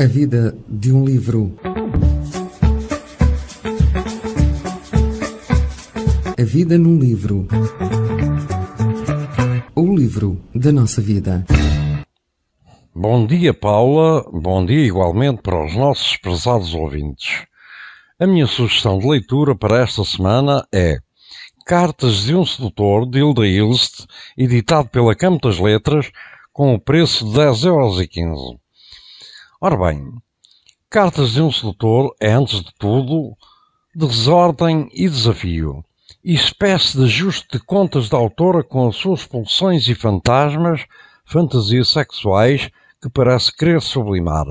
A vida de um livro. A vida num livro. O livro da nossa vida. Bom dia, Paula. Bom dia igualmente para os nossos prezados ouvintes. A minha sugestão de leitura para esta semana é Cartas de um Sedutor, de Hilda Ilst, editado pela Campo das Letras, com o preço de 10,15€. Ora bem, cartas de um sedutor é, antes de tudo, desordem e desafio, espécie de ajuste de contas da autora com as suas pulsões e fantasmas, fantasias sexuais que parece querer sublimar.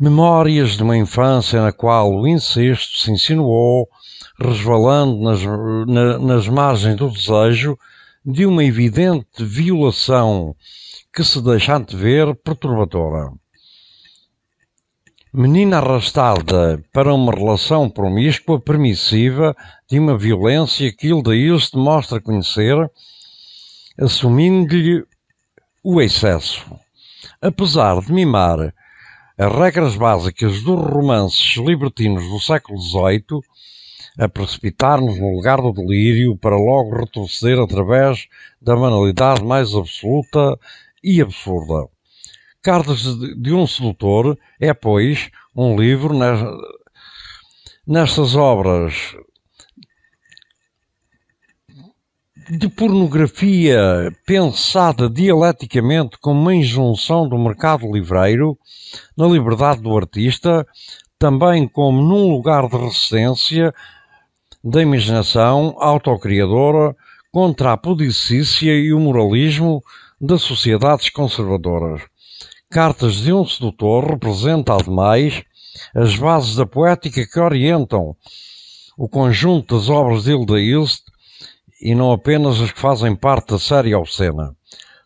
Memórias de uma infância na qual o incesto se insinuou, resvalando nas, na, nas margens do desejo, de uma evidente violação que se deixa antever perturbadora. Menina arrastada para uma relação promíscua permissiva de uma violência que Hildaí se demonstra conhecer, assumindo-lhe o excesso. Apesar de mimar as regras básicas dos romances libertinos do século XVIII, a precipitar-nos no lugar do delírio para logo retroceder através da banalidade mais absoluta e absurda. Cartas de um Sedutor é, pois, um livro nestas obras de pornografia pensada dialeticamente como uma injunção do mercado livreiro na liberdade do artista, também como num lugar de residência da imaginação autocriadora contra a pudicícia e o moralismo das sociedades conservadoras. Cartas de um Sedutor representa, ademais, as bases da poética que orientam o conjunto das obras de Hilda Hilst e não apenas as que fazem parte da série obscena.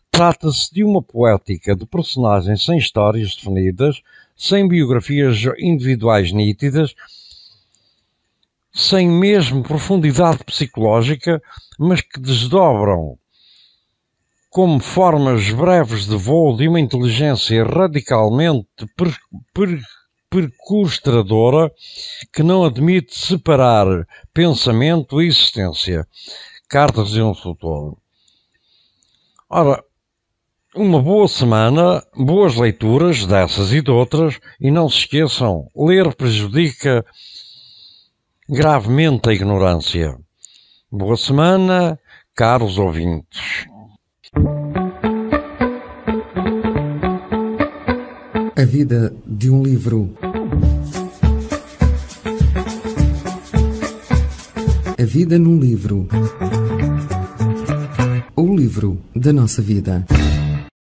Trata-se de uma poética de personagens sem histórias definidas, sem biografias individuais nítidas sem mesmo profundidade psicológica, mas que desdobram como formas breves de voo de uma inteligência radicalmente per, per, percustradora que não admite separar pensamento e existência. Cartas de um Doutor. Ora, uma boa semana, boas leituras dessas e de outras, e não se esqueçam, ler prejudica gravemente a ignorância. Boa semana, caros ouvintes. A vida de um livro. A vida num livro. O livro da nossa vida.